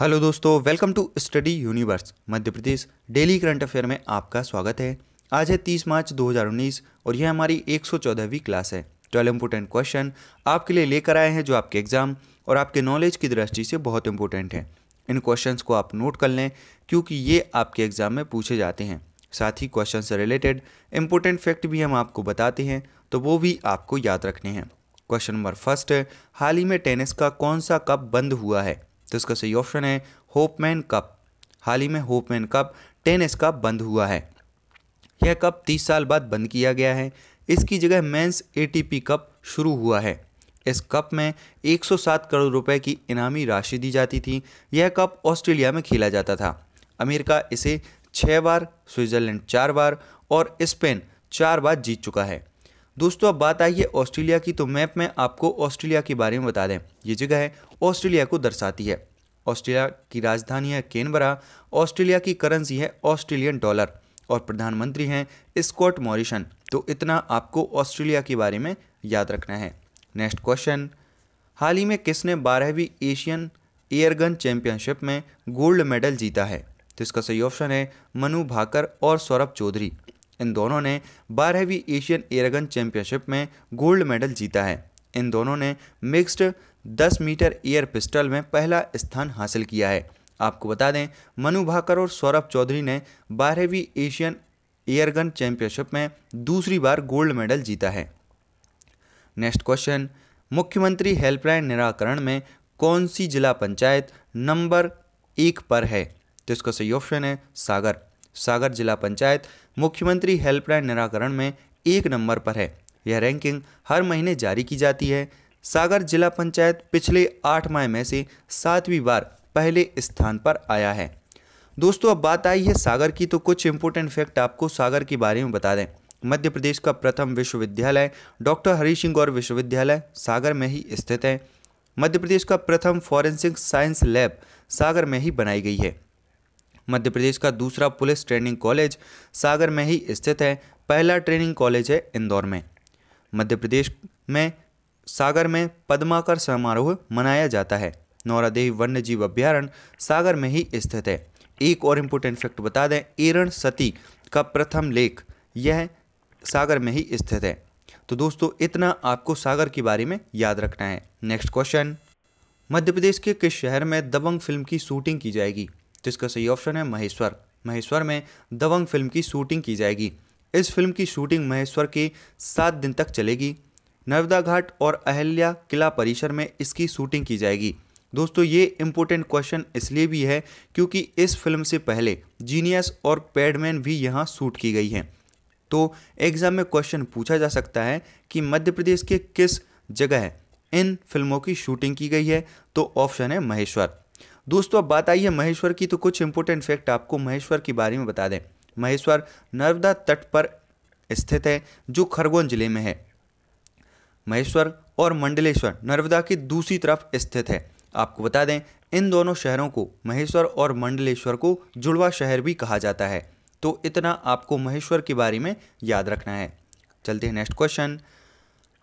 hello दोस्तों welcome to study universe Madhya Pradesh daily current affair में आपका स्वागत है आज है 30 मार्च 2019 और यह हमारी 114वीं क्लास है ट्वेल्व इम्पोर्टेंट क्वेश्चन आपके लिए लेकर आए हैं जो आपके एग्ज़ाम और आपके नॉलेज की दृष्टि से बहुत इंपॉर्टेंट है इन क्वेश्चंस को आप नोट कर लें क्योंकि ये आपके एग्ज़ाम में पूछे जाते हैं साथ ही क्वेश्चन से रिलेटेड इंपॉर्टेंट फैक्ट भी हम आपको बताते हैं तो वो भी आपको याद रखने हैं क्वेश्चन नंबर फर्स्ट हाल ही में टेनिस का कौन सा कप बंद हुआ है तो इसका सही ऑप्शन है होपमैन कप हाल ही में होपमैन कप टेनिस कप बंद हुआ है यह कप 30 साल बाद बंद किया गया है इसकी जगह मेंस एटीपी कप शुरू हुआ है इस कप में 107 करोड़ रुपए की इनामी राशि दी जाती थी यह कप ऑस्ट्रेलिया में खेला जाता था अमेरिका इसे छः बार स्विट्ज़रलैंड चार बार और स्पेन चार बार जीत चुका है दोस्तों अब बात आई है ऑस्ट्रेलिया की तो मैप में आपको ऑस्ट्रेलिया के बारे में बता दें ये जगह है ऑस्ट्रेलिया को दर्शाती है ऑस्ट्रेलिया की राजधानी है केनबरा ऑस्ट्रेलिया की करेंसी है ऑस्ट्रेलियन डॉलर और प्रधानमंत्री हैं स्कॉट मॉरिशन तो इतना आपको ऑस्ट्रेलिया के बारे में याद रखना है नेक्स्ट क्वेश्चन हाल ही में किसने बारहवीं एशियन एयरगन चैंपियनशिप में गोल्ड मेडल जीता है तो इसका सही ऑप्शन है मनु भाकर और सौरभ चौधरी इन दोनों ने बारहवीं एशियन एयरगन चैंपियनशिप में गोल्ड मेडल जीता है इन दोनों ने मिक्स्ड दस मीटर एयर पिस्टल में पहला स्थान हासिल किया है आपको बता दें मनु भाकर और सौरभ चौधरी ने बारहवीं एशियन एयरगन चैंपियनशिप में दूसरी बार गोल्ड मेडल जीता है नेक्स्ट क्वेश्चन मुख्यमंत्री हेल्पलाइन निराकरण में कौन सी जिला पंचायत नंबर एक पर है तो इसका सही ऑप्शन है सागर सागर जिला पंचायत मुख्यमंत्री हेल्पलाइन निराकरण में एक नंबर पर है यह रैंकिंग हर महीने जारी की जाती है सागर जिला पंचायत पिछले आठ माह में से सातवीं बार पहले स्थान पर आया है दोस्तों अब बात आई है सागर की तो कुछ इंपोर्टेंट फैक्ट आपको सागर के बारे में बता दें मध्य प्रदेश का प्रथम विश्वविद्यालय डॉक्टर हरी सिंह गौर विश्वविद्यालय सागर में ही स्थित है मध्य प्रदेश का प्रथम फॉरेंसिक साइंस लैब सागर में ही बनाई गई है मध्य प्रदेश का दूसरा पुलिस ट्रेनिंग कॉलेज सागर में ही स्थित है पहला ट्रेनिंग कॉलेज है इंदौर में मध्य प्रदेश में सागर में पद्माकर समारोह मनाया जाता है नौरादेवी वन्य जीव अभ्यारण्य सागर में ही स्थित है एक और इम्पोर्टेंट फैक्ट बता दें एरण सती का प्रथम लेख यह सागर में ही स्थित है तो दोस्तों इतना आपको सागर के बारे में याद रखना है नेक्स्ट क्वेश्चन मध्य प्रदेश के किस शहर में दबंग फिल्म की शूटिंग की जाएगी तो इसका सही ऑप्शन है महेश्वर महेश्वर में दबंग फिल्म की शूटिंग की जाएगी इस फिल्म की शूटिंग महेश्वर के सात दिन तक चलेगी नर्मदा घाट और अहल्या किला परिसर में इसकी शूटिंग की जाएगी दोस्तों ये इम्पोर्टेंट क्वेश्चन इसलिए भी है क्योंकि इस फिल्म से पहले जीनियस और पैडमैन भी यहाँ शूट की गई हैं तो एग्ज़ाम में क्वेश्चन पूछा जा सकता है कि मध्य प्रदेश के किस जगह इन फिल्मों की शूटिंग की गई है तो ऑप्शन है महेश्वर दोस्तों अब बात आई है महेश्वर की तो कुछ इंपॉर्टेंट फैक्ट आपको महेश्वर के बारे में बता दें महेश्वर नर्मदा तट पर स्थित है जो खरगोन जिले में है महेश्वर और मंडलेश्वर नर्मदा की दूसरी तरफ स्थित है आपको बता दें इन दोनों शहरों को महेश्वर और मंडलेश्वर को जुड़वा शहर भी कहा जाता है तो इतना आपको महेश्वर के बारे में याद रखना है चलते हैं नेक्स्ट क्वेश्चन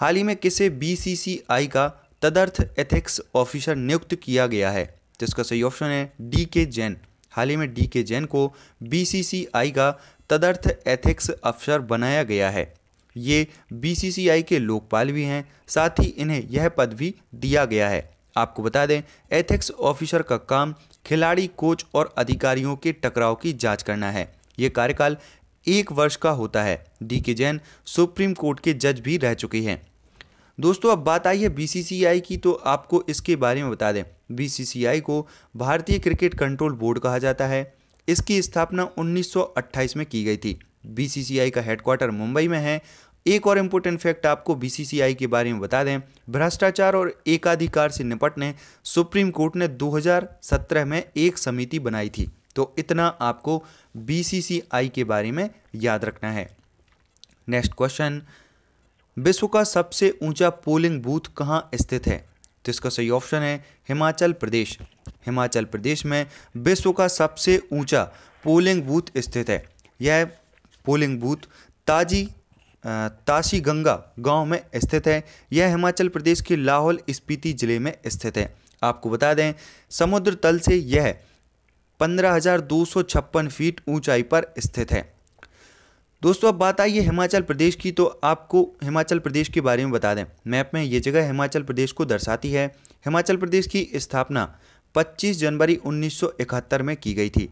हाल ही में किसे बीसीसीआई का तदर्थ एथिक्स ऑफिसर नियुक्त किया गया है जिसका सही ऑप्शन है डी के जैन हाल ही में डी के जैन को बीसीसीआई का तदर्थ एथिक्स अफसर बनाया गया है ये बीसीसीआई के लोकपाल भी हैं साथ ही इन्हें यह पद भी दिया गया है आपको बता दें एथिक्स ऑफिसर का काम खिलाड़ी कोच और अधिकारियों के टकराव की जांच करना है ये कार्यकाल एक वर्ष का होता है डी के जैन सुप्रीम कोर्ट के जज भी रह चुके हैं दोस्तों अब बात आई है बीसीसीआई की तो आपको इसके बारे में बता दें बीसीसीआई को भारतीय क्रिकेट कंट्रोल बोर्ड कहा जाता है इसकी स्थापना 1928 में की गई थी बीसीसीआई का हेडक्वार्टर मुंबई में है एक और इम्पोर्टेंट फैक्ट आपको बीसीसीआई के बारे में बता दें भ्रष्टाचार और एकाधिकार से निपटने सुप्रीम कोर्ट ने 2017 में एक समिति बनाई थी तो इतना आपको बीसीसीआई के बारे में याद रखना है नेक्स्ट क्वेश्चन विश्व का सबसे ऊंचा पोलिंग बूथ कहाँ स्थित है तो इसका सही ऑप्शन है हिमाचल प्रदेश हिमाचल प्रदेश में विश्व का सबसे ऊंचा पोलिंग बूथ स्थित है यह पोलिंग बूथ ताजी ताशी गंगा गांव में स्थित है यह हिमाचल प्रदेश के लाहौल स्पीति ज़िले में स्थित है आपको बता दें समुद्र तल से यह पंद्रह फीट ऊंचाई पर स्थित है दोस्तों अब बात आई है हिमाचल प्रदेश की तो आपको हिमाचल प्रदेश के बारे में बता दें मैप में ये जगह हिमाचल प्रदेश को दर्शाती है हिमाचल प्रदेश की स्थापना 25 जनवरी 1971 में की गई थी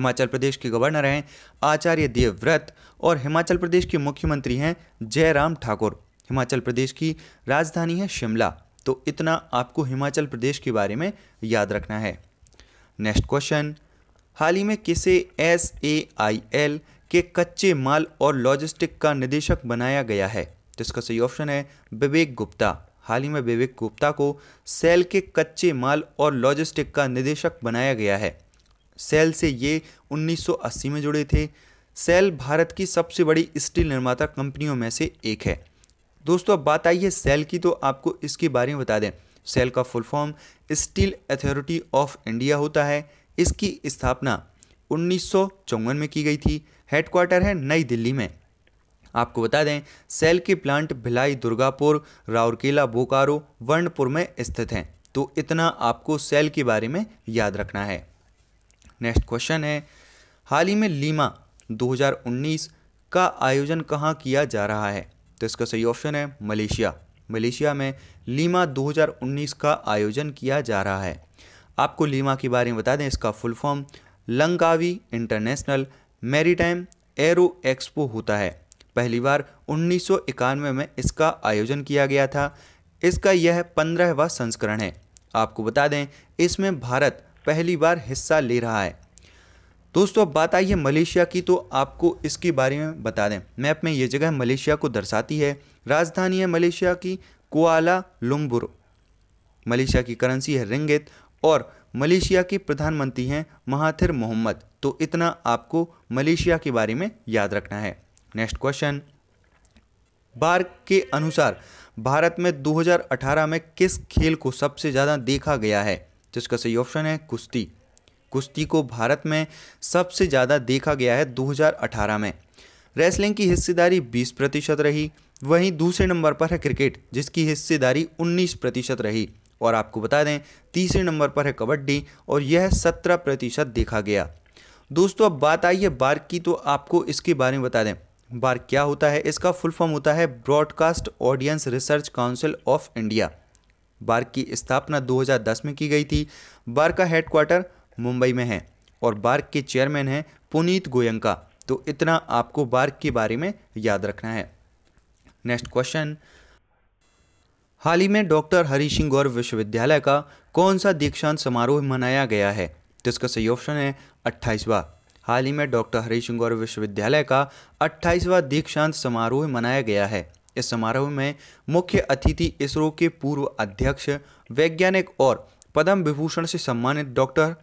हिमाचल प्रदेश के गवर्नर हैं आचार्य देवव्रत और हिमाचल प्रदेश के मुख्यमंत्री हैं जयराम ठाकुर हिमाचल प्रदेश की राजधानी है शिमला तो इतना आपको हिमाचल प्रदेश के बारे में याद रखना है नेक्स्ट क्वेश्चन हाल ही में किसे एस ए आई एल के कच्चे माल और लॉजिस्टिक का निदेशक बनाया गया है तो इसका सही ऑप्शन है विवेक गुप्ता हाल ही में विवेक गुप्ता को सेल के कच्चे माल और लॉजिस्टिक का निदेशक बनाया गया है सेल से ये 1980 में जुड़े थे सेल भारत की सबसे बड़ी स्टील निर्माता कंपनियों में से एक है दोस्तों अब बात आई है सेल की तो आपको इसके बारे में बता दें सेल का full form steel authority of India होता है इसकी स्थापना उन्नीस में की गई थी हेडक्वार्टर है नई दिल्ली में आपको बता दें सेल के प्लांट भिलाई दुर्गापुर राउरकेला बोकारो वर्णपुर में स्थित हैं तो इतना आपको सेल के बारे में याद रखना है नेक्स्ट क्वेश्चन है हाल ही में लीमा 2019 का आयोजन कहाँ किया जा रहा है तो इसका सही ऑप्शन है मलेशिया मलेशिया में लीमा 2019 का आयोजन किया जा रहा है आपको लीमा के बारे में बता दें इसका full form Langkawi international maritime aero expo होता है पहली बार उन्नीस में इसका आयोजन किया गया था इसका यह पंद्रहवा संस्करण है आपको बता दें इसमें भारत पहली बार हिस्सा ले रहा है दोस्तों अब बात आई है मलेशिया की तो आपको इसके बारे में बता दें मैप में ये जगह मलेशिया को दर्शाती है राजधानी है मलेशिया की कोआला लुम्बुर मलेशिया की करेंसी है रिंगित और मलेशिया के प्रधानमंत्री हैं महाथिर मोहम्मद तो इतना आपको मलेशिया के बारे में याद रखना है नेक्स्ट क्वेश्चन बार के अनुसार भारत में 2018 में किस खेल को सबसे ज़्यादा देखा गया है जिसका सही ऑप्शन है कुश्ती कुश्ती को भारत में सबसे ज़्यादा देखा गया है 2018 में रेसलिंग की हिस्सेदारी 20 प्रतिशत रही वहीं दूसरे नंबर पर है क्रिकेट जिसकी हिस्सेदारी 19 प्रतिशत रही और आपको बता दें तीसरे नंबर पर है कबड्डी और यह 17 प्रतिशत देखा गया दोस्तों अब बात आई है बार्क की तो आपको इसके बारे में बता दें बार्क क्या होता है इसका फुल फॉर्म होता है broadcast audience research council of India BARC की स्थापना 2010 में की गई थी बार्क का हेडक्वार्टर मुंबई में है और बार्क के चेयरमैन हैं पुनीत गोयंका तो इतना आपको बार्क के बारे में याद रखना है नेक्स्ट क्वेश्चन हाल ही में डॉक्टर हरी सिंह गौर विश्वविद्यालय का कौन सा दीक्षांत समारोह मनाया गया है तो इसका सही ऑप्शन है अट्ठाईसवा हाल ही में डॉक्टर हरी सिंह गौर विश्वविद्यालय का अट्ठाईसवा दीक्षांत समारोह मनाया गया है इस समारोह में मुख्य अतिथि इसरो के पूर्व अध्यक्ष वैज्ञानिक और पद्म विभूषण से सम्मानित डॉक्टर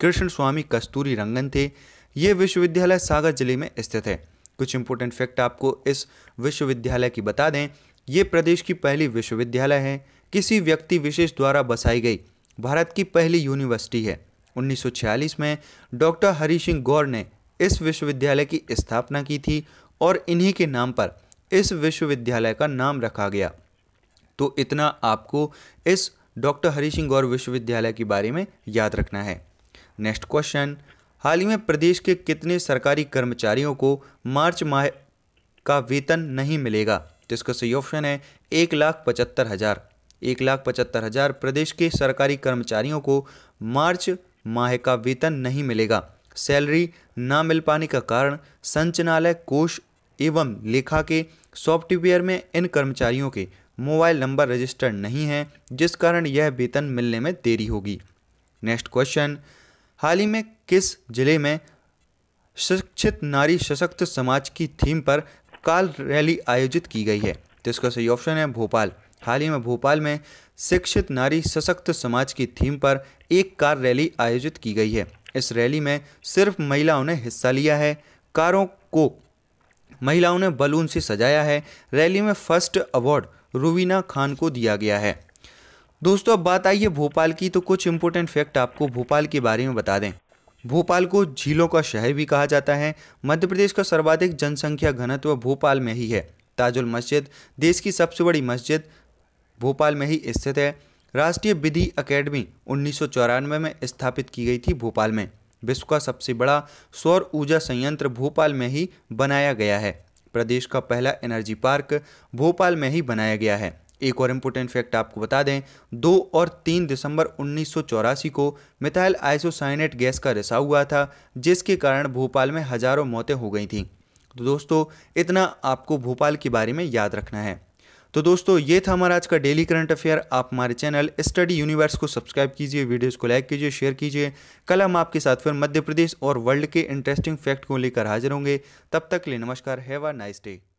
कृष्ण स्वामी कस्तूरी रंगन थे ये विश्वविद्यालय सागर जिले में स्थित है कुछ इंपोर्टेंट फैक्ट आपको इस विश्वविद्यालय की बता दें ये प्रदेश की पहली विश्वविद्यालय है किसी व्यक्ति विशेष द्वारा बसाई गई भारत की पहली यूनिवर्सिटी है 1946 में डॉक्टर हरी सिंह गौर ने इस विश्वविद्यालय की स्थापना की थी और इन्हीं के नाम पर इस विश्वविद्यालय का नाम रखा गया तो इतना आपको इस डॉक्टर हरी सिंह गौर विश्वविद्यालय के बारे में याद रखना है नेक्स्ट क्वेश्चन हाल ही में प्रदेश के कितने सरकारी कर्मचारियों को मार्च माह का वेतन नहीं मिलेगा तो इसका सही ऑप्शन है एक लाख पचहत्तर हज़ार एक लाख पचहत्तर हज़ार प्रदेश के सरकारी कर्मचारियों को मार्च माह का वेतन नहीं मिलेगा सैलरी ना मिल पाने का कारण संचनालय कोष एवं लेखा के सॉफ्टवेयर में इन कर्मचारियों के मोबाइल नंबर रजिस्टर्ड नहीं है जिस कारण यह वेतन मिलने में देरी होगी नेक्स्ट क्वेश्चन हाल ही में किस जिले में शिक्षित नारी सशक्त समाज की थीम पर काल रैली आयोजित की गई है तो इसका सही ऑप्शन है भोपाल हाल ही में भोपाल में शिक्षित नारी सशक्त समाज की थीम पर एक कार रैली आयोजित की गई है इस रैली में सिर्फ महिलाओं ने हिस्सा लिया है कारों को महिलाओं ने बलून से सजाया है रैली में फर्स्ट अवार्ड रुवीना खान को दिया गया है दोस्तों अब बात आई है भोपाल की तो कुछ इंपोर्टेंट फैक्ट आपको भोपाल के बारे में बता दें भोपाल को झीलों का शहर भी कहा जाता है मध्य प्रदेश का सर्वाधिक जनसंख्या घनत्व भोपाल में ही है ताजुल मस्जिद देश की सबसे बड़ी मस्जिद भोपाल में ही स्थित है राष्ट्रीय विधि अकेडमी उन्नीस में स्थापित की गई थी भोपाल में विश्व का सबसे बड़ा सौर ऊर्जा संयंत्र भोपाल में ही बनाया गया है प्रदेश का पहला एनर्जी पार्क भोपाल में ही बनाया गया है एक और इम्पोर्टेंट फैक्ट आपको बता दें दो और तीन दिसंबर उन्नीस को मिथाइल आइसोसाइनेट गैस का रिसाव हुआ था जिसके कारण भोपाल में हजारों मौतें हो गई थीं तो दोस्तों इतना आपको भोपाल के बारे में याद रखना है तो दोस्तों ये था हमारा आज का डेली करंट अफेयर आप हमारे चैनल स्टडी यूनिवर्स को सब्सक्राइब कीजिए वीडियोज़ को लाइक कीजिए शेयर कीजिए कल हम आपके साथ फिर मध्य प्रदेश और वर्ल्ड के इंटरेस्टिंग फैक्ट को लेकर हाजिर होंगे तब तक के लिए नमस्कार हैव अ नाइस डे